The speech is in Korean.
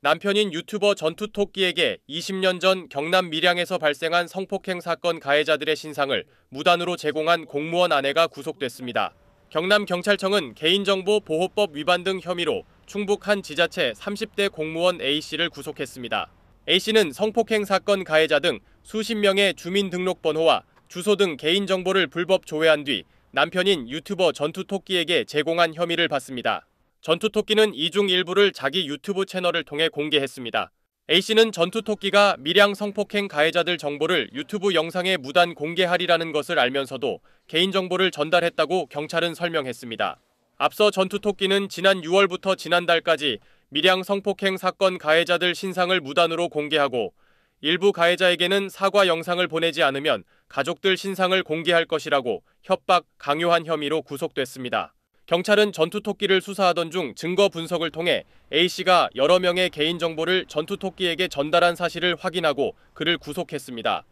남편인 유튜버 전투토끼에게 20년 전 경남 밀양에서 발생한 성폭행 사건 가해자들의 신상을 무단으로 제공한 공무원 아내가 구속됐습니다. 경남경찰청은 개인정보 보호법 위반 등 혐의로 충북 한 지자체 30대 공무원 A씨를 구속했습니다. A씨는 성폭행 사건 가해자 등 수십 명의 주민등록번호와 주소 등 개인정보를 불법 조회한 뒤 남편인 유튜버 전투토끼에게 제공한 혐의를 받습니다. 전투토끼는 이중 일부를 자기 유튜브 채널을 통해 공개했습니다. A씨는 전투토끼가 밀양 성폭행 가해자들 정보를 유튜브 영상에 무단 공개하리라는 것을 알면서도 개인정보를 전달했다고 경찰은 설명했습니다. 앞서 전투토끼는 지난 6월부터 지난달까지 밀양 성폭행 사건 가해자들 신상을 무단으로 공개하고 일부 가해자에게는 사과 영상을 보내지 않으면 가족들 신상을 공개할 것이라고 협박, 강요한 혐의로 구속됐습니다. 경찰은 전투토끼를 수사하던 중 증거 분석을 통해 A씨가 여러 명의 개인정보를 전투토끼에게 전달한 사실을 확인하고 그를 구속했습니다.